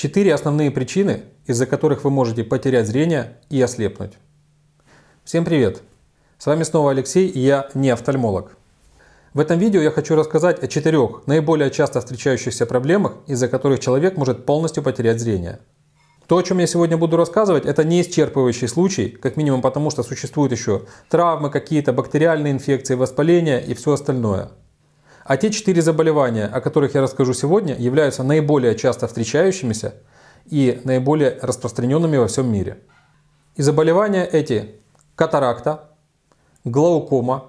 Четыре основные причины, из-за которых вы можете потерять зрение и ослепнуть. Всем привет! С вами снова Алексей и я не офтальмолог. В этом видео я хочу рассказать о четырех наиболее часто встречающихся проблемах, из-за которых человек может полностью потерять зрение. То, о чем я сегодня буду рассказывать, это не исчерпывающий случай, как минимум потому, что существуют еще травмы какие-то, бактериальные инфекции, воспаления и все остальное – а те четыре заболевания, о которых я расскажу сегодня, являются наиболее часто встречающимися и наиболее распространенными во всем мире. И заболевания эти – катаракта, глаукома,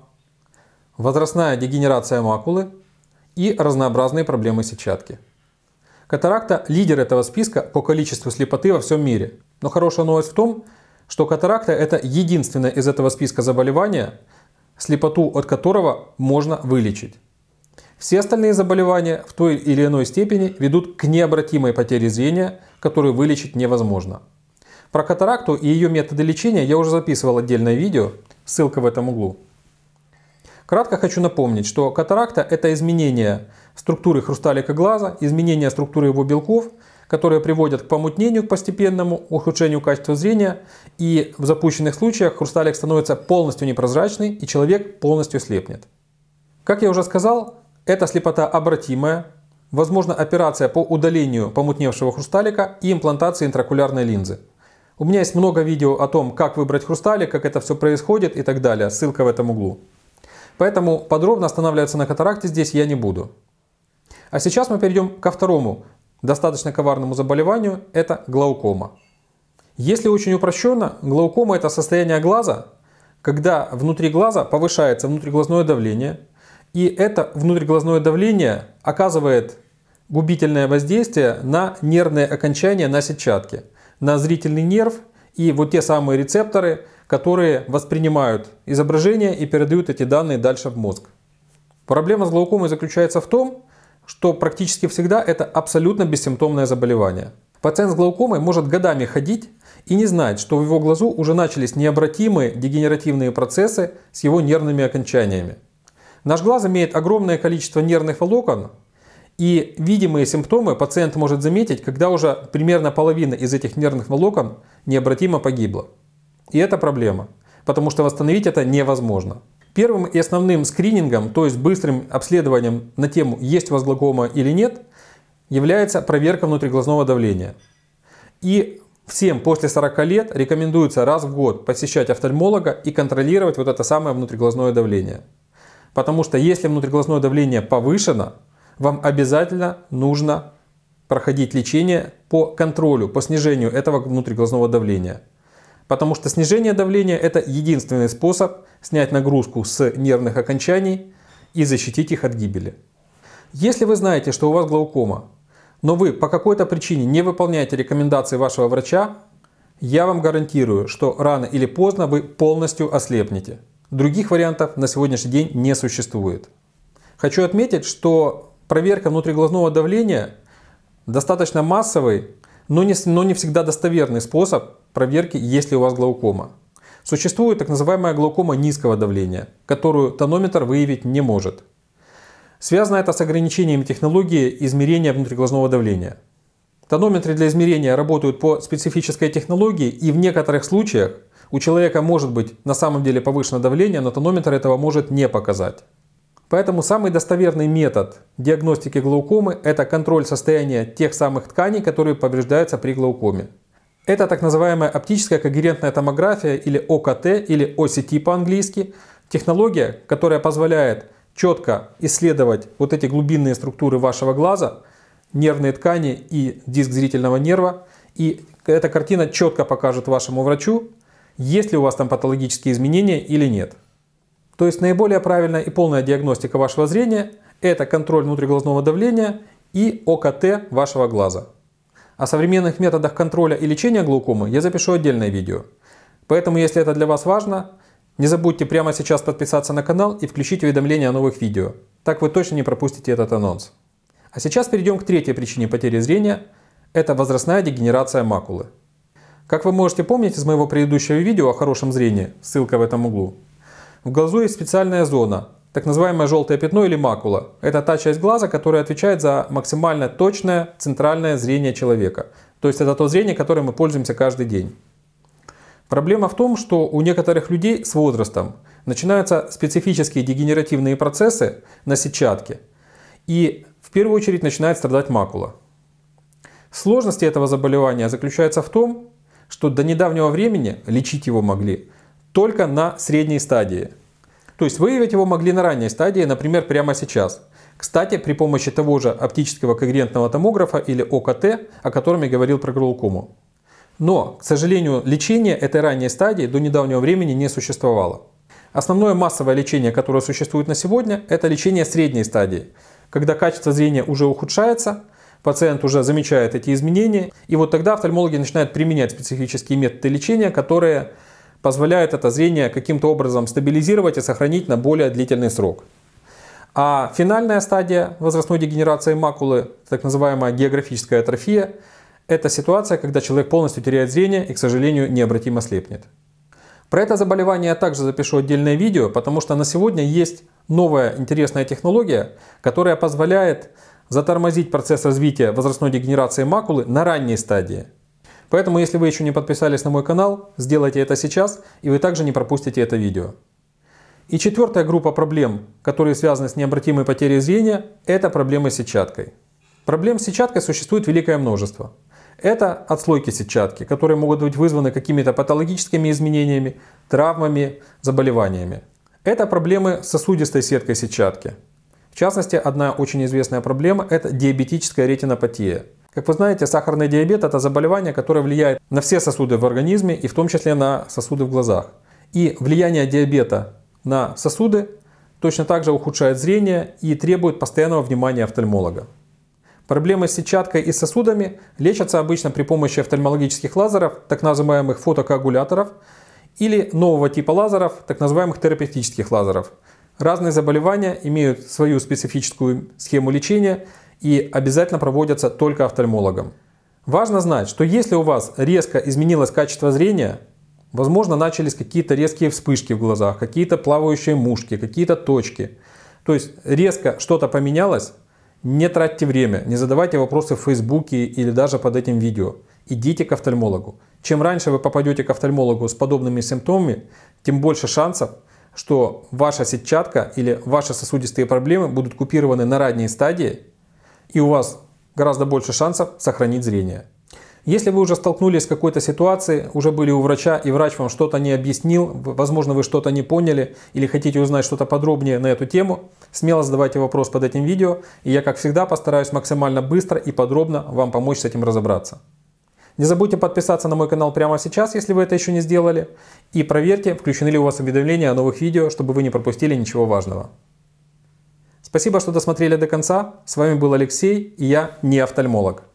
возрастная дегенерация макулы и разнообразные проблемы сетчатки. Катаракта – лидер этого списка по количеству слепоты во всем мире. Но хорошая новость в том, что катаракта – это единственное из этого списка заболевания, слепоту от которого можно вылечить. Все остальные заболевания в той или иной степени ведут к необратимой потере зрения, которую вылечить невозможно. Про катаракту и ее методы лечения я уже записывал отдельное видео, ссылка в этом углу. Кратко хочу напомнить, что катаракта – это изменение структуры хрусталика глаза, изменение структуры его белков, которые приводят к помутнению, к постепенному ухудшению качества зрения, и в запущенных случаях хрусталик становится полностью непрозрачный, и человек полностью слепнет. Как я уже сказал, эта слепота обратимая, возможно операция по удалению помутневшего хрусталика и имплантации интракулярной линзы. У меня есть много видео о том, как выбрать хрусталик, как это все происходит и так далее, ссылка в этом углу. Поэтому подробно останавливаться на катаракте здесь я не буду. А сейчас мы перейдем ко второму достаточно коварному заболеванию, это глаукома. Если очень упрощенно, глаукома это состояние глаза, когда внутри глаза повышается внутриглазное давление, и это внутриглазное давление оказывает губительное воздействие на нервные окончания на сетчатке, на зрительный нерв и вот те самые рецепторы, которые воспринимают изображение и передают эти данные дальше в мозг. Проблема с глаукомой заключается в том, что практически всегда это абсолютно бессимптомное заболевание. Пациент с глаукомой может годами ходить и не знать, что в его глазу уже начались необратимые дегенеративные процессы с его нервными окончаниями. Наш глаз имеет огромное количество нервных волокон, и видимые симптомы пациент может заметить, когда уже примерно половина из этих нервных волокон необратимо погибла. И это проблема, потому что восстановить это невозможно. Первым и основным скринингом, то есть быстрым обследованием на тему, есть у вас глаукома или нет, является проверка внутриглазного давления. И всем после 40 лет рекомендуется раз в год посещать офтальмолога и контролировать вот это самое внутриглазное давление. Потому что если внутриглазное давление повышено, вам обязательно нужно проходить лечение по контролю, по снижению этого внутриглазного давления. Потому что снижение давления – это единственный способ снять нагрузку с нервных окончаний и защитить их от гибели. Если вы знаете, что у вас глаукома, но вы по какой-то причине не выполняете рекомендации вашего врача, я вам гарантирую, что рано или поздно вы полностью ослепнете. Других вариантов на сегодняшний день не существует. Хочу отметить, что проверка внутриглазного давления достаточно массовый, но не, но не всегда достоверный способ проверки, есть ли у вас глаукома. Существует так называемая глаукома низкого давления, которую тонометр выявить не может. Связано это с ограничениями технологии измерения внутриглазного давления. Тонометры для измерения работают по специфической технологии и в некоторых случаях у человека может быть на самом деле повышенное давление, но тонометр этого может не показать. Поэтому самый достоверный метод диагностики глаукомы – это контроль состояния тех самых тканей, которые повреждаются при глаукоме. Это так называемая оптическая когерентная томография или ОКТ или OCT по-английски, технология, которая позволяет четко исследовать вот эти глубинные структуры вашего глаза, нервные ткани и диск зрительного нерва. И эта картина четко покажет вашему врачу, есть ли у вас там патологические изменения или нет. То есть наиболее правильная и полная диагностика вашего зрения – это контроль внутриглазного давления и ОКТ вашего глаза. О современных методах контроля и лечения глаукомы я запишу отдельное видео. Поэтому, если это для вас важно, не забудьте прямо сейчас подписаться на канал и включить уведомления о новых видео. Так вы точно не пропустите этот анонс. А сейчас перейдем к третьей причине потери зрения – это возрастная дегенерация макулы. Как вы можете помнить из моего предыдущего видео о хорошем зрении, ссылка в этом углу, в глазу есть специальная зона, так называемое желтое пятно или макула. Это та часть глаза, которая отвечает за максимально точное центральное зрение человека. То есть это то зрение, которым мы пользуемся каждый день. Проблема в том, что у некоторых людей с возрастом начинаются специфические дегенеративные процессы на сетчатке. И в первую очередь начинает страдать макула. Сложности этого заболевания заключаются в том, что до недавнего времени лечить его могли только на средней стадии. То есть выявить его могли на ранней стадии, например, прямо сейчас. Кстати, при помощи того же оптического когерентного томографа или ОКТ, о котором я говорил про глаукому. Но, к сожалению, лечение этой ранней стадии до недавнего времени не существовало. Основное массовое лечение, которое существует на сегодня, это лечение средней стадии, когда качество зрения уже ухудшается, пациент уже замечает эти изменения, и вот тогда офтальмологи начинают применять специфические методы лечения, которые позволяют это зрение каким-то образом стабилизировать и сохранить на более длительный срок. А финальная стадия возрастной дегенерации макулы, так называемая географическая атрофия, это ситуация, когда человек полностью теряет зрение и, к сожалению, необратимо слепнет. Про это заболевание я также запишу отдельное видео, потому что на сегодня есть новая интересная технология, которая позволяет затормозить процесс развития возрастной дегенерации макулы на ранней стадии. Поэтому, если вы еще не подписались на мой канал, сделайте это сейчас, и вы также не пропустите это видео. И четвертая группа проблем, которые связаны с необратимой потерей зрения, это проблемы с сетчаткой. Проблем с сетчаткой существует великое множество. Это отслойки сетчатки, которые могут быть вызваны какими-то патологическими изменениями, травмами, заболеваниями. Это проблемы с сосудистой сеткой сетчатки, в частности, одна очень известная проблема – это диабетическая ретинопатия. Как вы знаете, сахарный диабет – это заболевание, которое влияет на все сосуды в организме и в том числе на сосуды в глазах. И влияние диабета на сосуды точно так же ухудшает зрение и требует постоянного внимания офтальмолога. Проблемы с сетчаткой и сосудами лечатся обычно при помощи офтальмологических лазеров, так называемых фотокоагуляторов, или нового типа лазеров, так называемых терапевтических лазеров – Разные заболевания имеют свою специфическую схему лечения и обязательно проводятся только офтальмологом. Важно знать, что если у вас резко изменилось качество зрения, возможно начались какие-то резкие вспышки в глазах, какие-то плавающие мушки, какие-то точки. То есть резко что-то поменялось, не тратьте время, не задавайте вопросы в Фейсбуке или даже под этим видео. Идите к офтальмологу. Чем раньше вы попадете к офтальмологу с подобными симптомами, тем больше шансов, что ваша сетчатка или ваши сосудистые проблемы будут купированы на ранней стадии, и у вас гораздо больше шансов сохранить зрение. Если вы уже столкнулись с какой-то ситуацией, уже были у врача, и врач вам что-то не объяснил, возможно, вы что-то не поняли или хотите узнать что-то подробнее на эту тему, смело задавайте вопрос под этим видео, и я, как всегда, постараюсь максимально быстро и подробно вам помочь с этим разобраться. Не забудьте подписаться на мой канал прямо сейчас, если вы это еще не сделали. И проверьте, включены ли у вас уведомления о новых видео, чтобы вы не пропустили ничего важного. Спасибо, что досмотрели до конца. С вами был Алексей, и я не офтальмолог.